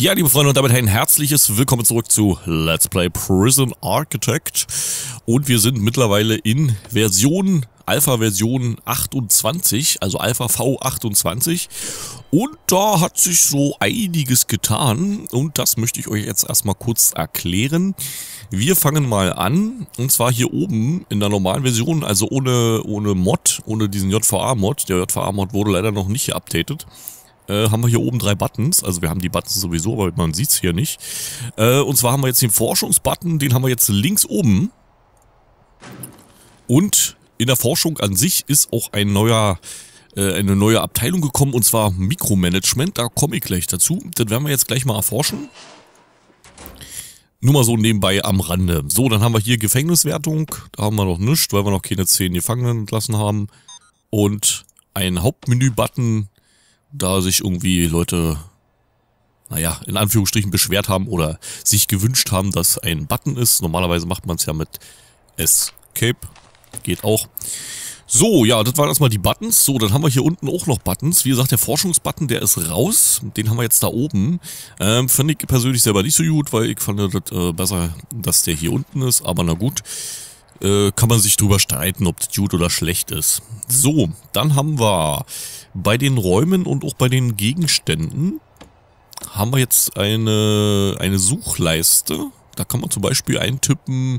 Ja, liebe Freunde, und damit ein herzliches Willkommen zurück zu Let's Play Prison Architect. Und wir sind mittlerweile in Version, Alpha-Version 28, also Alpha V28. Und da hat sich so einiges getan. Und das möchte ich euch jetzt erstmal kurz erklären. Wir fangen mal an, und zwar hier oben in der normalen Version, also ohne, ohne Mod, ohne diesen JVA-Mod. Der JVA-Mod wurde leider noch nicht geupdatet. updated äh, haben wir hier oben drei Buttons. Also wir haben die Buttons sowieso, aber man sieht es hier nicht. Äh, und zwar haben wir jetzt den Forschungsbutton, den haben wir jetzt links oben. Und in der Forschung an sich ist auch ein neuer äh, eine neue Abteilung gekommen und zwar Mikromanagement, da komme ich gleich dazu. Das werden wir jetzt gleich mal erforschen. Nur mal so nebenbei am Rande. So, dann haben wir hier Gefängniswertung. Da haben wir noch nichts, weil wir noch keine 10 Gefangenen entlassen haben. Und ein Hauptmenü-Button da sich irgendwie Leute, naja, in Anführungsstrichen beschwert haben oder sich gewünscht haben, dass ein Button ist. Normalerweise macht man es ja mit Escape. Geht auch. So, ja, das waren erstmal die Buttons. So, dann haben wir hier unten auch noch Buttons. Wie gesagt, der Forschungsbutton, der ist raus. Den haben wir jetzt da oben. Ähm, fand ich persönlich selber nicht so gut, weil ich fand das äh, besser, dass der hier unten ist. Aber na gut, äh, kann man sich drüber streiten, ob das gut oder schlecht ist. So, dann haben wir bei den Räumen und auch bei den Gegenständen haben wir jetzt eine, eine Suchleiste. Da kann man zum Beispiel eintippen,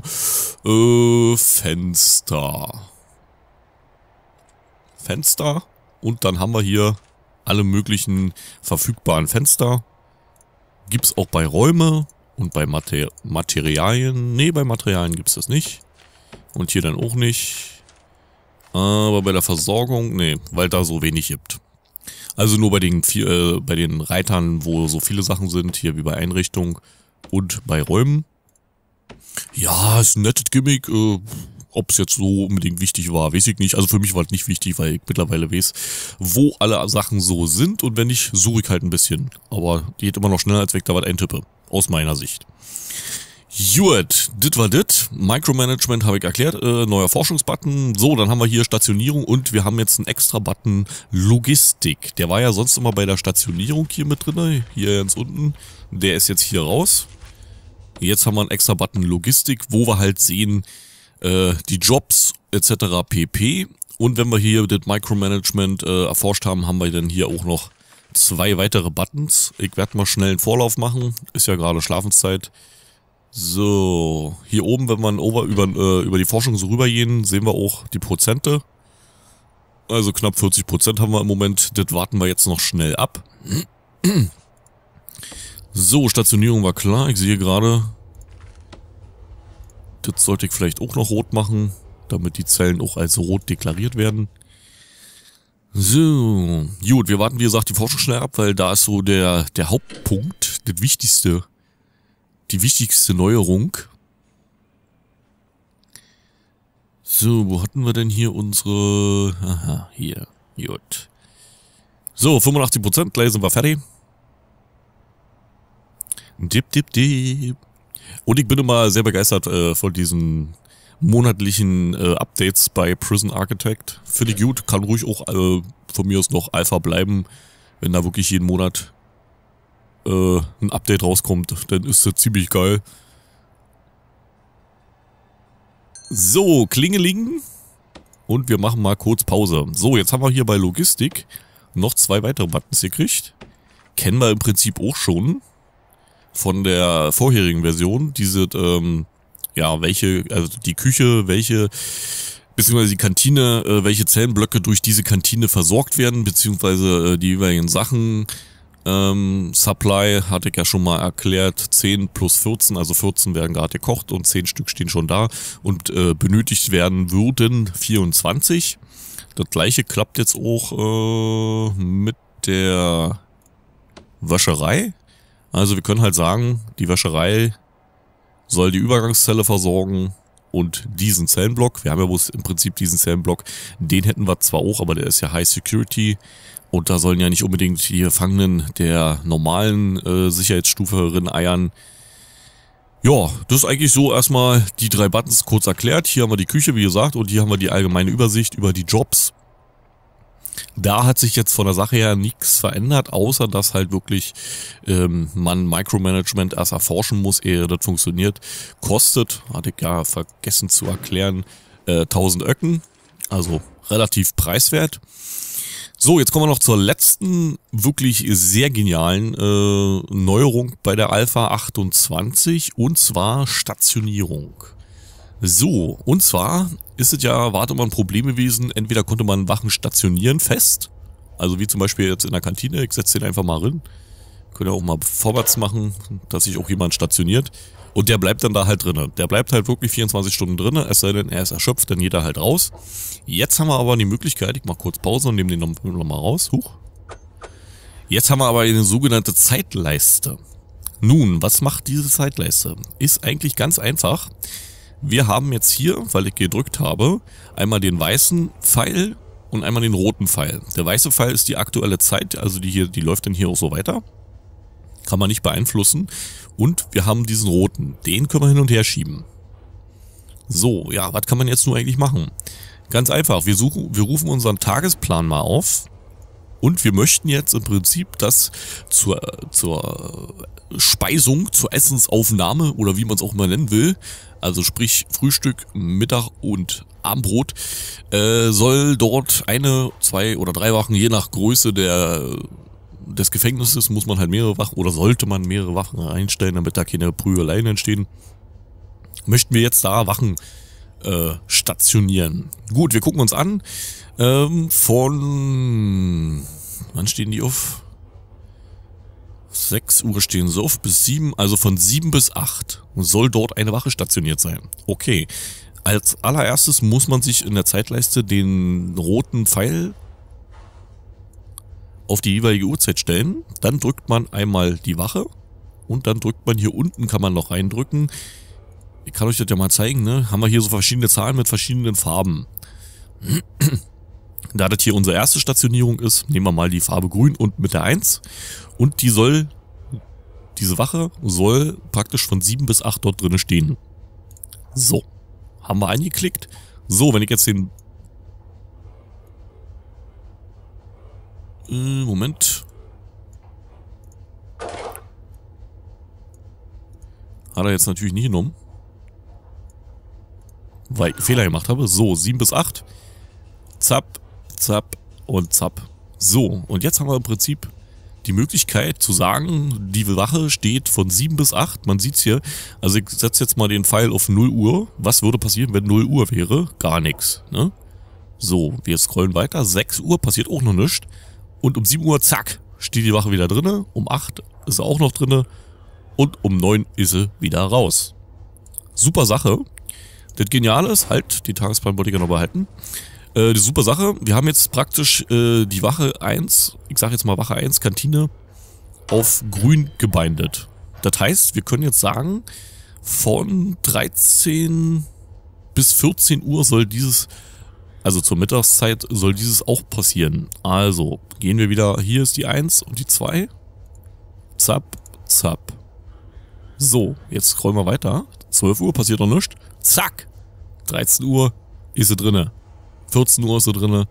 äh, Fenster. Fenster. Und dann haben wir hier alle möglichen verfügbaren Fenster. Gibt's auch bei Räume und bei Mater Materialien. Ne, bei Materialien gibt's das nicht. Und hier dann auch nicht. Aber bei der Versorgung, nee, weil da so wenig gibt. Also nur bei den, äh, bei den Reitern, wo so viele Sachen sind, hier wie bei Einrichtung und bei Räumen. Ja, ist ein nettes Gimmick. Äh, Ob es jetzt so unbedingt wichtig war, weiß ich nicht. Also für mich war es nicht wichtig, weil ich mittlerweile weiß, wo alle Sachen so sind. Und wenn nicht, suche ich halt ein bisschen. Aber geht immer noch schneller, als weg da was eintippe. Aus meiner Sicht. Gut, dit war dit. Micromanagement habe ich erklärt, äh, neuer Forschungsbutton. So, dann haben wir hier Stationierung und wir haben jetzt einen extra Button Logistik. Der war ja sonst immer bei der Stationierung hier mit drin, hier ganz unten. Der ist jetzt hier raus. Jetzt haben wir einen extra Button Logistik, wo wir halt sehen, äh, die Jobs etc. pp. Und wenn wir hier das Micromanagement äh, erforscht haben, haben wir dann hier auch noch zwei weitere Buttons. Ich werde mal schnell einen Vorlauf machen. Ist ja gerade Schlafenszeit. So, hier oben, wenn man über, über, äh, über die Forschung so rübergehen, sehen wir auch die Prozente. Also knapp 40 Prozent haben wir im Moment. Das warten wir jetzt noch schnell ab. So, Stationierung war klar. Ich sehe gerade, das sollte ich vielleicht auch noch rot machen, damit die Zellen auch als rot deklariert werden. So, gut, wir warten wie gesagt die Forschung schnell ab, weil da ist so der, der Hauptpunkt, das Wichtigste, die wichtigste Neuerung. So, wo hatten wir denn hier unsere... Aha, hier. Jut. So, 85%, gleich sind wir fertig. Dip, dip, dip. Und ich bin immer sehr begeistert äh, von diesen monatlichen äh, Updates bei Prison Architect. Finde ich gut, kann ruhig auch äh, von mir aus noch Alpha bleiben, wenn da wirklich jeden Monat äh, ein Update rauskommt. Dann ist das ziemlich geil. So, Klingeling. Und wir machen mal kurz Pause. So, jetzt haben wir hier bei Logistik noch zwei weitere Buttons gekriegt. Kennen wir im Prinzip auch schon von der vorherigen Version. Diese, ähm, ja, welche, also die Küche, welche, beziehungsweise die Kantine, äh, welche Zellenblöcke durch diese Kantine versorgt werden, beziehungsweise äh, die jeweiligen Sachen, ähm, Supply hatte ich ja schon mal erklärt, 10 plus 14, also 14 werden gerade gekocht und 10 Stück stehen schon da und äh, benötigt werden würden 24. Das gleiche klappt jetzt auch äh, mit der Wäscherei. Also wir können halt sagen, die Wäscherei soll die Übergangszelle versorgen und diesen Zellenblock. Wir haben ja bloß im Prinzip diesen Zellenblock. Den hätten wir zwar auch, aber der ist ja High Security. Und da sollen ja nicht unbedingt die Gefangenen der normalen äh, Sicherheitsstufe rin eiern. Ja, das ist eigentlich so erstmal die drei Buttons kurz erklärt. Hier haben wir die Küche, wie gesagt, und hier haben wir die allgemeine Übersicht über die Jobs. Da hat sich jetzt von der Sache her nichts verändert, außer dass halt wirklich ähm, man Micromanagement erst erforschen muss, ehe das funktioniert. Kostet, hatte ich ja vergessen zu erklären, äh, 1000 Öcken, also relativ preiswert. So, jetzt kommen wir noch zur letzten wirklich sehr genialen äh, Neuerung bei der Alpha 28 und zwar Stationierung. So, und zwar ist es ja, warte mal, ein Problem gewesen. Entweder konnte man Wachen stationieren fest, also wie zum Beispiel jetzt in der Kantine, ich setze den einfach mal rein. Können ja auch mal vorwärts machen, dass sich auch jemand stationiert. Und der bleibt dann da halt drinnen. Der bleibt halt wirklich 24 Stunden drinnen, es sei denn, er ist erschöpft, dann geht er halt raus. Jetzt haben wir aber die Möglichkeit, ich mache kurz Pause und nehme den nochmal noch raus. Huch. Jetzt haben wir aber eine sogenannte Zeitleiste. Nun, was macht diese Zeitleiste? Ist eigentlich ganz einfach. Wir haben jetzt hier, weil ich gedrückt habe, einmal den weißen Pfeil und einmal den roten Pfeil. Der weiße Pfeil ist die aktuelle Zeit, also die hier, die läuft dann hier auch so weiter. Kann man nicht beeinflussen. Und wir haben diesen roten. Den können wir hin und her schieben. So, ja, was kann man jetzt nun eigentlich machen? Ganz einfach, wir, suchen, wir rufen unseren Tagesplan mal auf. Und wir möchten jetzt im Prinzip, dass zur, zur Speisung, zur Essensaufnahme oder wie man es auch immer nennen will, also sprich Frühstück, Mittag und Abendbrot, äh, soll dort eine, zwei oder drei Wachen, je nach Größe der des Gefängnisses muss man halt mehrere Wachen oder sollte man mehrere Wachen einstellen, damit da keine Prügeleien entstehen. Möchten wir jetzt da Wachen äh, stationieren? Gut, wir gucken uns an. Ähm, von wann stehen die auf? 6 Uhr stehen sie auf, bis 7, also von 7 bis 8 soll dort eine Wache stationiert sein. Okay. Als allererstes muss man sich in der Zeitleiste den roten Pfeil auf die jeweilige Uhrzeit stellen. Dann drückt man einmal die Wache und dann drückt man hier unten, kann man noch reindrücken. Ich kann euch das ja mal zeigen, ne? Haben wir hier so verschiedene Zahlen mit verschiedenen Farben. Da das hier unsere erste Stationierung ist, nehmen wir mal die Farbe grün und mit der 1. Und die soll, diese Wache soll praktisch von 7 bis 8 dort drinnen stehen. So, haben wir eingeklickt. So, wenn ich jetzt den... Äh, Moment. Hat er jetzt natürlich nicht genommen. Weil ich Fehler gemacht habe. So, 7 bis 8. Zap, zap und zap. So, und jetzt haben wir im Prinzip die Möglichkeit zu sagen, die Wache steht von 7 bis 8. Man sieht es hier. Also ich setze jetzt mal den Pfeil auf 0 Uhr. Was würde passieren, wenn 0 Uhr wäre? Gar nichts. Ne? So, wir scrollen weiter. 6 Uhr passiert auch noch nichts. Und um 7 Uhr, zack, steht die Wache wieder drinne. Um 8 ist sie auch noch drinne. Und um 9 ist sie wieder raus. Super Sache. Das Geniale ist halt, die Tagesplan wollte ich ja noch behalten. Äh, die super Sache. Wir haben jetzt praktisch äh, die Wache 1, ich sag jetzt mal Wache 1, Kantine, auf grün gebindet. Das heißt, wir können jetzt sagen, von 13 bis 14 Uhr soll dieses, also zur Mittagszeit soll dieses auch passieren. Also gehen wir wieder, hier ist die 1 und die 2. Zap, zap. So, jetzt scrollen wir weiter. 12 Uhr passiert noch nichts. Zack, 13 Uhr ist sie drinnen. 14 Uhr ist sie drinne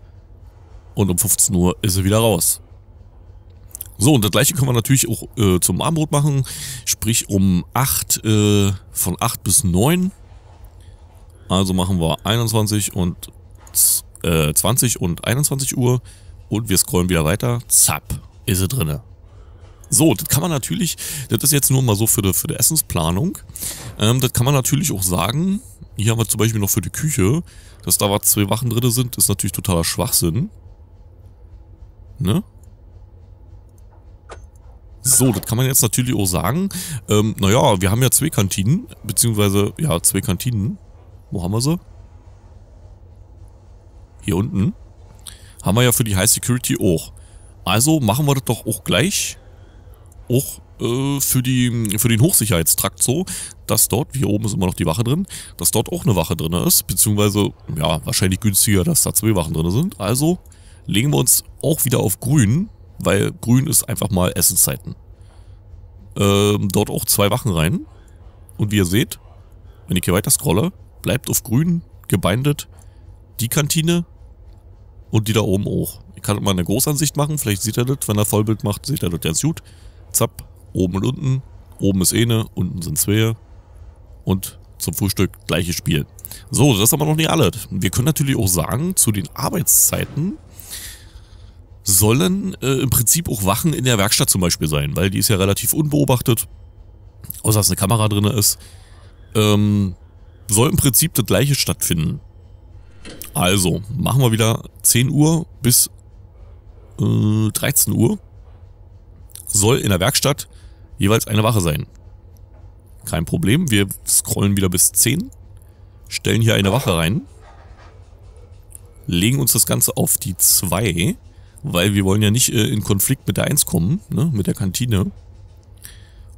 und um 15 Uhr ist sie wieder raus. So, und das gleiche können wir natürlich auch äh, zum Abendbrot machen, sprich um 8, äh, von 8 bis 9. Also machen wir 21 und äh, 20 und 21 Uhr und wir scrollen wieder weiter. Zapp, ist sie drinne. So, das kann man natürlich, das ist jetzt nur mal so für die, für die Essensplanung. Ähm, das kann man natürlich auch sagen. Hier haben wir zum Beispiel noch für die Küche, dass da was zwei Wachen drin sind, ist natürlich totaler Schwachsinn. Ne? So, das kann man jetzt natürlich auch sagen. Ähm, naja, wir haben ja zwei Kantinen, beziehungsweise, ja, zwei Kantinen. Wo haben wir sie? Hier unten. Haben wir ja für die High Security auch. Also machen wir das doch auch gleich auch äh, für, die, für den Hochsicherheitstrakt so, dass dort, hier oben ist immer noch die Wache drin, dass dort auch eine Wache drin ist, beziehungsweise, ja, wahrscheinlich günstiger, dass da zwei Wachen drin sind. Also legen wir uns auch wieder auf grün, weil grün ist einfach mal Essenszeiten. Ähm, dort auch zwei Wachen rein. Und wie ihr seht, wenn ich hier weiter scrolle, bleibt auf grün gebindet die Kantine und die da oben auch. Ich kann mal eine Großansicht machen, vielleicht sieht er das, wenn er Vollbild macht, seht er das ganz gut zapp, oben und unten. Oben ist eine, unten sind zwei. Und zum Frühstück gleiches Spiel. So, das ist aber noch nicht alles. Wir können natürlich auch sagen, zu den Arbeitszeiten sollen äh, im Prinzip auch Wachen in der Werkstatt zum Beispiel sein, weil die ist ja relativ unbeobachtet, außer dass eine Kamera drin ist. Ähm, soll im Prinzip das gleiche stattfinden. Also, machen wir wieder 10 Uhr bis äh, 13 Uhr soll in der Werkstatt jeweils eine Wache sein. Kein Problem, wir scrollen wieder bis 10, stellen hier eine Wache rein, legen uns das Ganze auf die 2, weil wir wollen ja nicht äh, in Konflikt mit der 1 kommen, ne, mit der Kantine.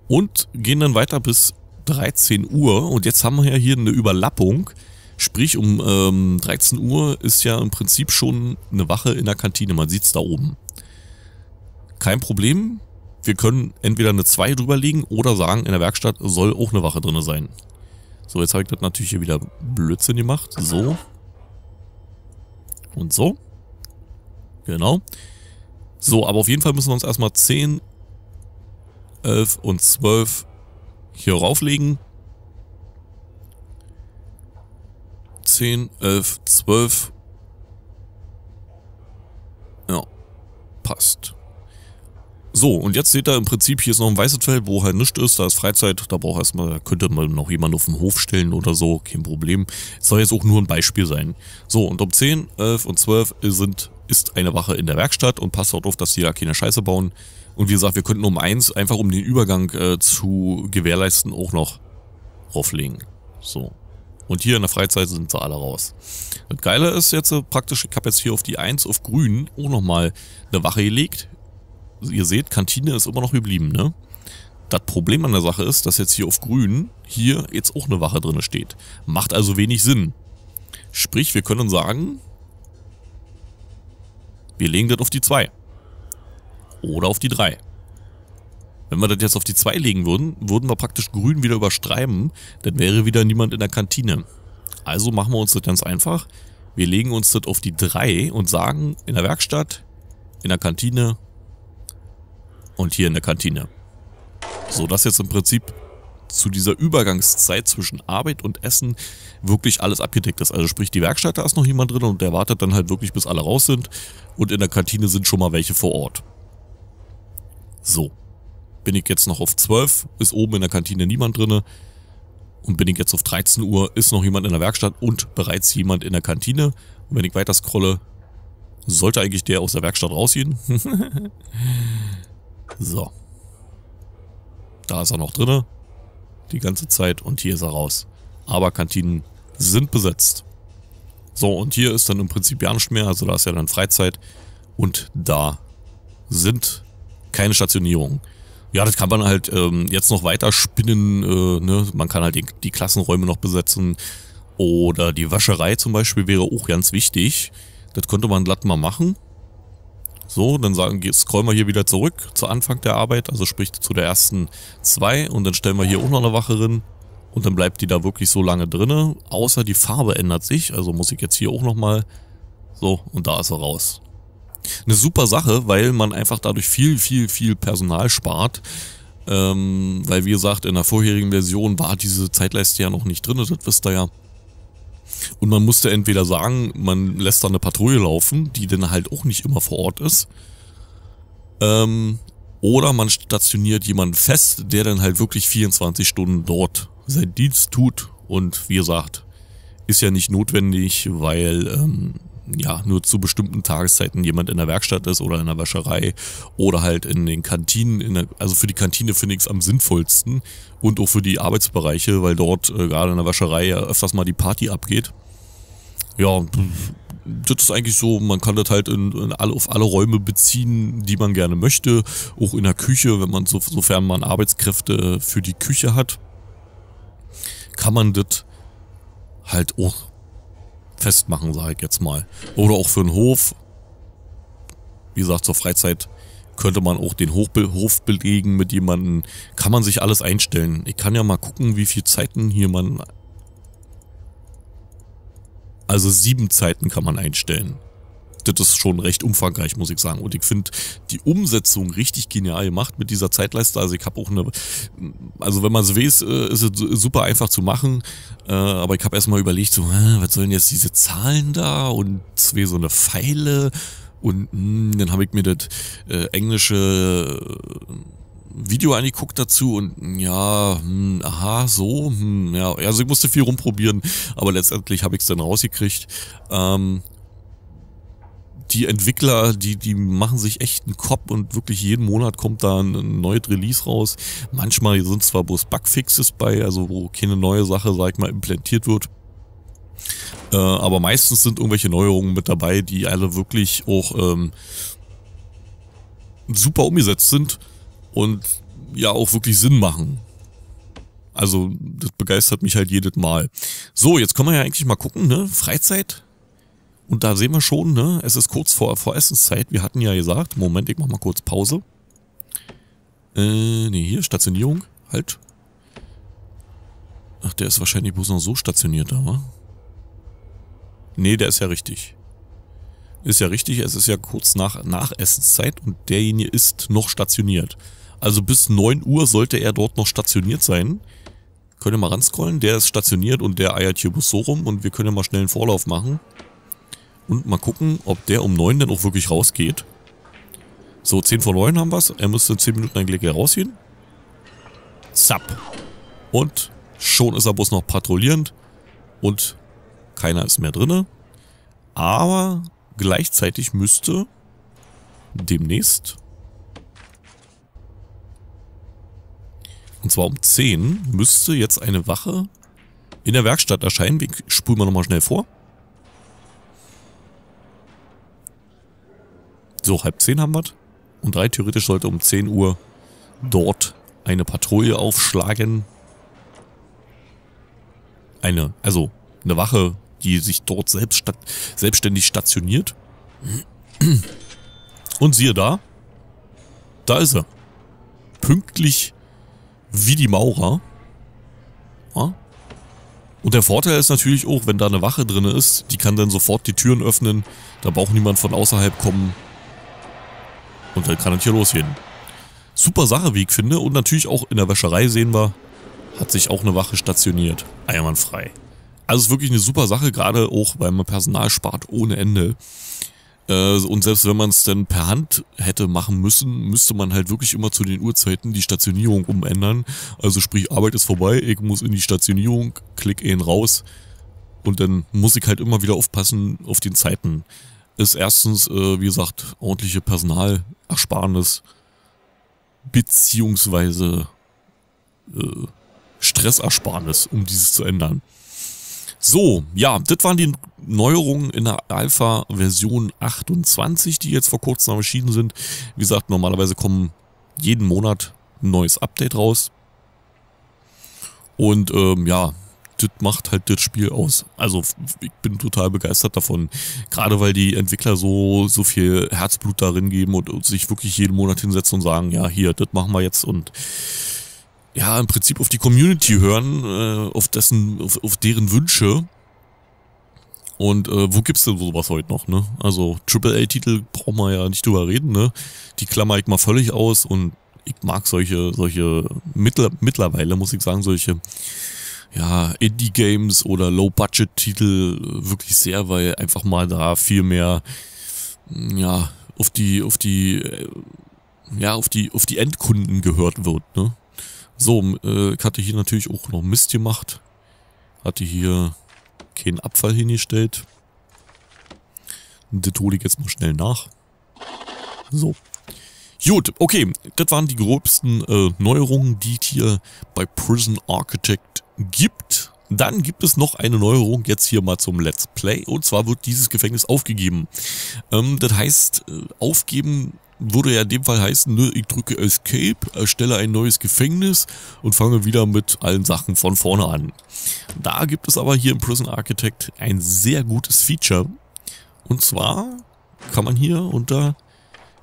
Und gehen dann weiter bis 13 Uhr und jetzt haben wir ja hier eine Überlappung. Sprich, um ähm, 13 Uhr ist ja im Prinzip schon eine Wache in der Kantine. Man sieht es da oben. Kein Problem wir können entweder eine 2 drüber legen oder sagen, in der Werkstatt soll auch eine Wache drin sein. So, jetzt habe ich das natürlich hier wieder Blödsinn gemacht. So. Und so. Genau. So, aber auf jeden Fall müssen wir uns erstmal 10, 11 und 12 hier rauflegen. 10, 11, 12. Ja, passt. So, und jetzt seht ihr im Prinzip, hier ist noch ein weißes Feld, wo halt nichts ist, da ist Freizeit, da braucht erstmal, könnte man noch jemanden auf den Hof stellen oder so, kein Problem. Es soll jetzt auch nur ein Beispiel sein. So, und um 10, 11 und 12 sind, ist eine Wache in der Werkstatt und passt darauf, dass die da keine Scheiße bauen. Und wie gesagt, wir könnten um 1, einfach um den Übergang äh, zu gewährleisten, auch noch rauflegen. So. Und hier in der Freizeit sind sie alle raus. Das Geile ist jetzt äh, praktisch, ich habe jetzt hier auf die 1 auf grün auch nochmal eine Wache gelegt ihr seht, Kantine ist immer noch geblieben, ne? Das Problem an der Sache ist, dass jetzt hier auf grün hier jetzt auch eine Wache drin steht. Macht also wenig Sinn. Sprich, wir können sagen, wir legen das auf die 2. Oder auf die 3. Wenn wir das jetzt auf die 2 legen würden, würden wir praktisch grün wieder überstreiben, dann wäre wieder niemand in der Kantine. Also machen wir uns das ganz einfach. Wir legen uns das auf die 3 und sagen in der Werkstatt, in der Kantine und hier in der Kantine. So dass jetzt im Prinzip zu dieser Übergangszeit zwischen Arbeit und Essen wirklich alles abgedeckt ist. Also sprich, die Werkstatt, da ist noch jemand drin und der wartet dann halt wirklich, bis alle raus sind. Und in der Kantine sind schon mal welche vor Ort. So. Bin ich jetzt noch auf 12, ist oben in der Kantine niemand drin. Und bin ich jetzt auf 13 Uhr, ist noch jemand in der Werkstatt und bereits jemand in der Kantine. Und wenn ich weiter scrolle, sollte eigentlich der aus der Werkstatt rausgehen. So. Da ist er noch drinne. Die ganze Zeit und hier ist er raus. Aber Kantinen sind besetzt. So, und hier ist dann im Prinzip ja nicht mehr, also da ist ja dann Freizeit. Und da sind keine Stationierungen. Ja, das kann man halt ähm, jetzt noch weiter spinnen. Äh, ne? Man kann halt die, die Klassenräume noch besetzen. Oder die Wascherei zum Beispiel wäre auch ganz wichtig. Das könnte man glatt mal machen. So, dann sagen, scrollen wir hier wieder zurück zu Anfang der Arbeit, also sprich zu der ersten zwei und dann stellen wir hier auch noch eine Wache drin und dann bleibt die da wirklich so lange drinne, außer die Farbe ändert sich, also muss ich jetzt hier auch nochmal, so und da ist er raus. Eine super Sache, weil man einfach dadurch viel, viel, viel Personal spart, ähm, weil wie gesagt, in der vorherigen Version war diese Zeitleiste ja noch nicht drin, das wisst ihr ja. Und man musste entweder sagen, man lässt da eine Patrouille laufen, die dann halt auch nicht immer vor Ort ist. Ähm, oder man stationiert jemanden fest, der dann halt wirklich 24 Stunden dort seinen Dienst tut. Und wie gesagt, ist ja nicht notwendig, weil ähm, ja, nur zu bestimmten Tageszeiten jemand in der Werkstatt ist oder in der Wäscherei oder halt in den Kantinen. In der, also für die Kantine finde ich es am sinnvollsten und auch für die Arbeitsbereiche, weil dort äh, gerade in der Wäscherei ja öfters mal die Party abgeht. Ja, das ist eigentlich so, man kann das halt in, in alle, auf alle Räume beziehen, die man gerne möchte. Auch in der Küche, wenn man so, sofern man Arbeitskräfte für die Küche hat, kann man das halt auch festmachen, sage ich jetzt mal. Oder auch für einen Hof. Wie gesagt, zur Freizeit könnte man auch den Hochbe Hof belegen mit jemandem. Kann man sich alles einstellen. Ich kann ja mal gucken, wie viele Zeiten hier man... Also sieben Zeiten kann man einstellen bearbeitet das schon recht umfangreich, muss ich sagen. Und ich finde die Umsetzung richtig genial gemacht mit dieser Zeitleiste. Also ich habe auch eine, also wenn man es weiß, äh, ist es super einfach zu machen. Äh, aber ich habe erstmal überlegt, so, was sollen jetzt diese Zahlen da und zwei so eine Pfeile. Und mh, hm, dann habe ich mir das äh, englische äh, Video angeguckt dazu und hm, ja, hm, aha, so, hm, ja, also ich musste viel rumprobieren, aber letztendlich habe ich es dann rausgekriegt. Ähm, die Entwickler, die, die machen sich echt einen Kopf und wirklich jeden Monat kommt da ein, neues Release raus. Manchmal sind zwar bloß Bugfixes bei, also wo keine neue Sache, sag ich mal, implantiert wird. Äh, aber meistens sind irgendwelche Neuerungen mit dabei, die alle wirklich auch ähm, super umgesetzt sind und ja auch wirklich Sinn machen. Also das begeistert mich halt jedes Mal. So, jetzt können wir ja eigentlich mal gucken, ne? Freizeit, und da sehen wir schon, ne, es ist kurz vor, vor Essenszeit. Wir hatten ja gesagt, Moment, ich mach mal kurz Pause. Äh, nee, hier, Stationierung. Halt. Ach, der ist wahrscheinlich bloß noch so stationiert da, wa? Nee, der ist ja richtig. Ist ja richtig, es ist ja kurz nach, nach Essenszeit und derjenige ist noch stationiert. Also bis 9 Uhr sollte er dort noch stationiert sein. Können wir mal ranscrollen, der ist stationiert und der eiert hier bloß so rum und wir können mal schnell einen Vorlauf machen. Und mal gucken, ob der um 9 dann auch wirklich rausgeht. So, 10 vor 9 haben wir es. Er müsste in 10 Minuten ein Glück rausgehen. Zap. Und schon ist er bloß noch patrouillierend. Und keiner ist mehr drin. Aber gleichzeitig müsste demnächst Und zwar um 10 müsste jetzt eine Wache in der Werkstatt erscheinen. Wir spulen mal nochmal schnell vor. So, halb zehn haben wir Und drei theoretisch sollte um 10 Uhr dort eine Patrouille aufschlagen. Eine, also eine Wache, die sich dort selbst stat selbstständig stationiert. Und siehe da, da ist er. Pünktlich wie die Maurer. Ja? Und der Vorteil ist natürlich auch, wenn da eine Wache drin ist, die kann dann sofort die Türen öffnen. Da braucht niemand von außerhalb kommen. Und dann kann das hier losgehen. Super Sache, wie ich finde. Und natürlich auch in der Wäscherei sehen wir, hat sich auch eine Wache stationiert. Eiermannfrei. Also ist wirklich eine super Sache, gerade auch, weil man Personal spart ohne Ende. Äh, und selbst wenn man es dann per Hand hätte machen müssen, müsste man halt wirklich immer zu den Uhrzeiten die Stationierung umändern. Also sprich, Arbeit ist vorbei, ich muss in die Stationierung, klick ihn raus. Und dann muss ich halt immer wieder aufpassen auf den Zeiten ist erstens, äh, wie gesagt, ordentliche Personalersparnis beziehungsweise äh, Stressersparnis, um dieses zu ändern. So, ja, das waren die Neuerungen in der Alpha-Version 28, die jetzt vor kurzem erschienen sind. Wie gesagt, normalerweise kommen jeden Monat ein neues Update raus. Und ähm, ja, das macht halt das Spiel aus. Also ich bin total begeistert davon. Gerade weil die Entwickler so, so viel Herzblut darin geben und, und sich wirklich jeden Monat hinsetzen und sagen, ja, hier, das machen wir jetzt und ja, im Prinzip auf die Community hören, äh, auf dessen, auf, auf deren Wünsche. Und äh, wo gibt's denn sowas heute noch, ne? Also AAA-Titel braucht man ja nicht drüber reden, ne? Die klammer ich mal völlig aus und ich mag solche, solche, mittler, mittlerweile muss ich sagen, solche ja, Indie-Games oder Low-Budget-Titel äh, wirklich sehr, weil einfach mal da viel mehr, mm, ja, auf die, auf die, äh, ja, auf die, auf die Endkunden gehört wird, ne? So, äh, hatte hier natürlich auch noch Mist gemacht. Hatte hier keinen Abfall hingestellt. Das hole ich jetzt mal schnell nach. So. Gut, okay, das waren die gröbsten äh, Neuerungen, die es hier bei Prison Architect gibt. Dann gibt es noch eine Neuerung jetzt hier mal zum Let's Play und zwar wird dieses Gefängnis aufgegeben. Ähm, das heißt, äh, aufgeben würde ja in dem Fall heißen, ne, ich drücke Escape, erstelle ein neues Gefängnis und fange wieder mit allen Sachen von vorne an. Da gibt es aber hier im Prison Architect ein sehr gutes Feature und zwar kann man hier unter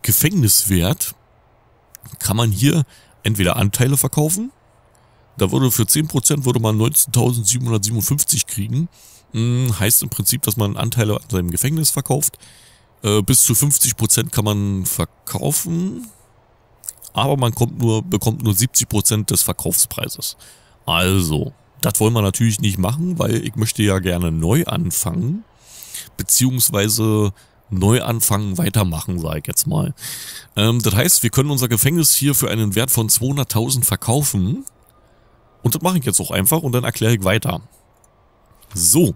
Gefängniswert kann man hier entweder Anteile verkaufen. Da würde für 10% würde man 19.757 kriegen. Hm, heißt im Prinzip, dass man Anteile an seinem Gefängnis verkauft. Äh, bis zu 50% kann man verkaufen. Aber man kommt nur, bekommt nur 70% des Verkaufspreises. Also, das wollen wir natürlich nicht machen, weil ich möchte ja gerne neu anfangen. Beziehungsweise neu anfangen, weitermachen, sage ich jetzt mal. Ähm, das heißt, wir können unser Gefängnis hier für einen Wert von 200.000 verkaufen. Und das mache ich jetzt auch einfach und dann erkläre ich weiter. So.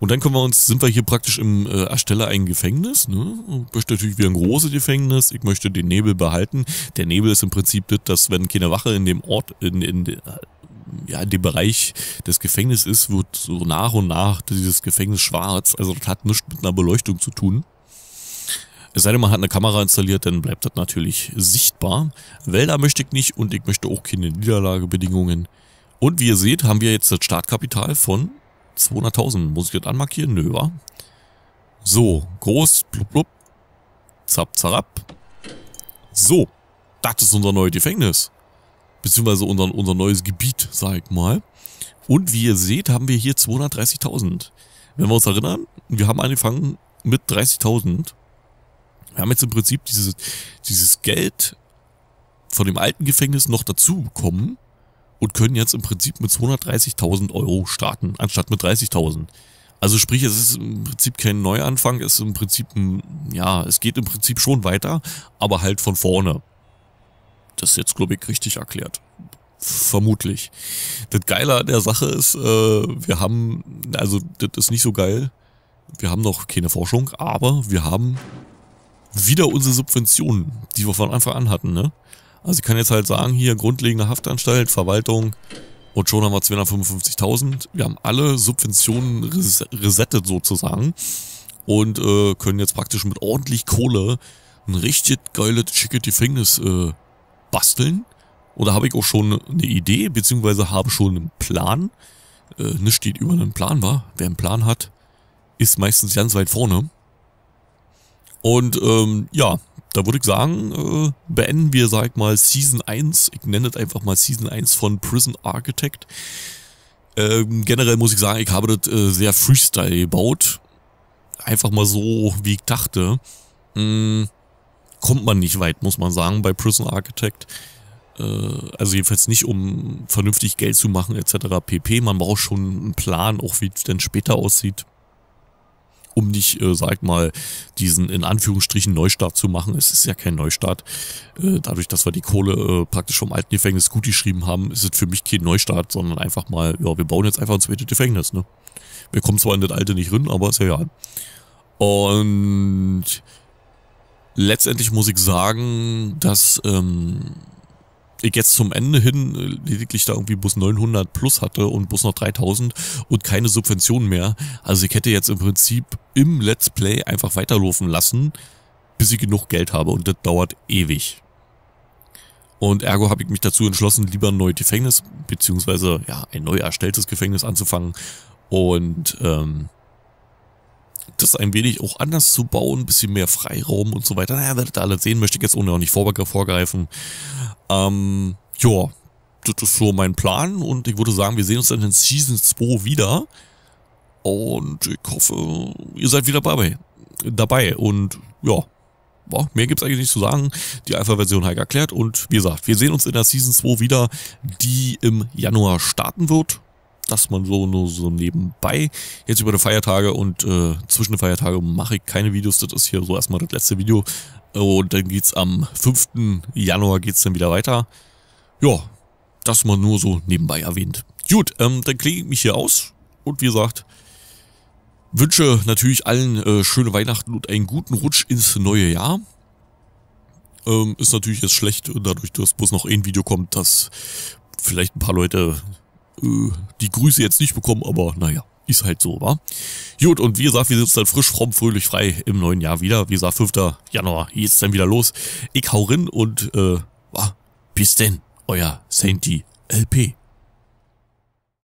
Und dann können wir uns, sind wir hier praktisch im äh, Ersteller ein Gefängnis. Ne? Ich möchte natürlich wieder ein großes Gefängnis. Ich möchte den Nebel behalten. Der Nebel ist im Prinzip das, dass wenn keine Wache in dem Ort, in, in, ja, in dem Bereich des Gefängnisses ist, wird so nach und nach dieses Gefängnis schwarz. Also das hat nichts mit einer Beleuchtung zu tun. Es sei denn, man hat eine Kamera installiert, dann bleibt das natürlich sichtbar. Wälder möchte ich nicht und ich möchte auch keine Niederlagebedingungen. Und wie ihr seht, haben wir jetzt das Startkapital von 200.000. Muss ich das anmarkieren? Nö, wa? So, groß, blub, blub, zap, zarab. So, das ist unser neues Gefängnis beziehungsweise unser, unser neues Gebiet, sag ich mal. Und wie ihr seht, haben wir hier 230.000. Wenn wir uns erinnern, wir haben angefangen mit 30.000. Wir haben jetzt im Prinzip dieses, dieses Geld von dem alten Gefängnis noch dazu bekommen und können jetzt im Prinzip mit 230.000 Euro starten, anstatt mit 30.000. Also sprich, es ist im Prinzip kein Neuanfang, es ist im Prinzip ein, ja, es geht im Prinzip schon weiter, aber halt von vorne das ist jetzt, glaube ich, richtig erklärt. Vermutlich. Das Geile an der Sache ist, äh, wir haben, also das ist nicht so geil. Wir haben noch keine Forschung, aber wir haben wieder unsere Subventionen, die wir von Anfang an hatten. Ne? Also ich kann jetzt halt sagen, hier grundlegende Haftanstalt, Verwaltung und schon haben wir 255.000. Wir haben alle Subventionen res resettet sozusagen und äh, können jetzt praktisch mit ordentlich Kohle ein richtig geiles, schickes Gefängnis äh, basteln oder habe ich auch schon eine Idee, beziehungsweise habe schon einen Plan. Äh, nichts steht über einen Plan, war. Wer einen Plan hat, ist meistens ganz weit vorne. Und ähm, ja, da würde ich sagen, äh, beenden wir, sag ich mal, Season 1. Ich nenne es einfach mal Season 1 von Prison Architect. Ähm, generell muss ich sagen, ich habe das äh, sehr Freestyle gebaut. Einfach mal so, wie ich dachte. Mmh kommt man nicht weit, muss man sagen, bei Prison Architect. Äh, also jedenfalls nicht, um vernünftig Geld zu machen etc. pp. Man braucht schon einen Plan, auch wie es denn später aussieht, um nicht, äh, sag mal, diesen in Anführungsstrichen Neustart zu machen. Es ist ja kein Neustart. Äh, dadurch, dass wir die Kohle äh, praktisch vom alten Gefängnis gut geschrieben haben, ist es für mich kein Neustart, sondern einfach mal, ja, wir bauen jetzt einfach ein zweites Gefängnis. Ne? Wir kommen zwar in das alte nicht rin, aber ist ja ja. Und letztendlich muss ich sagen, dass ähm, ich jetzt zum Ende hin lediglich da irgendwie Bus 900 plus hatte und Bus noch 3000 und keine Subvention mehr. Also ich hätte jetzt im Prinzip im Let's Play einfach weiterlaufen lassen, bis ich genug Geld habe und das dauert ewig. Und ergo habe ich mich dazu entschlossen, lieber ein neues Gefängnis, beziehungsweise ja, ein neu erstelltes Gefängnis anzufangen und ähm, das ein wenig auch anders zu bauen, ein bisschen mehr Freiraum und so weiter. Naja, werdet ihr alles sehen, möchte ich jetzt ohne auch nicht vorgreifen. Ähm, ja, das ist so mein Plan und ich würde sagen, wir sehen uns dann in Season 2 wieder. Und ich hoffe, ihr seid wieder dabei. dabei. Und ja, mehr gibt's eigentlich nicht zu sagen. Die Alpha-Version habe erklärt. Und wie gesagt, wir sehen uns in der Season 2 wieder, die im Januar starten wird das man so nur so nebenbei. Jetzt über die Feiertage und äh, zwischen den Feiertagen mache ich keine Videos. Das ist hier so erstmal das letzte Video. Und dann geht es am 5. Januar geht's dann wieder weiter. Ja, das man nur so nebenbei erwähnt. Gut, ähm, dann klinge ich mich hier aus. Und wie gesagt, wünsche natürlich allen äh, schöne Weihnachten und einen guten Rutsch ins neue Jahr. Ähm, ist natürlich jetzt schlecht, dadurch, dass bloß noch ein Video kommt, dass vielleicht ein paar Leute äh, die Grüße jetzt nicht bekommen, aber naja. Ist halt so, wa? Gut, und wie gesagt, wir sitzen dann frisch, fromm, fröhlich, frei im neuen Jahr wieder. Wie gesagt, 5. Januar, hier ist dann wieder los. Ich hau rin und, äh, bis denn, euer Sainty LP.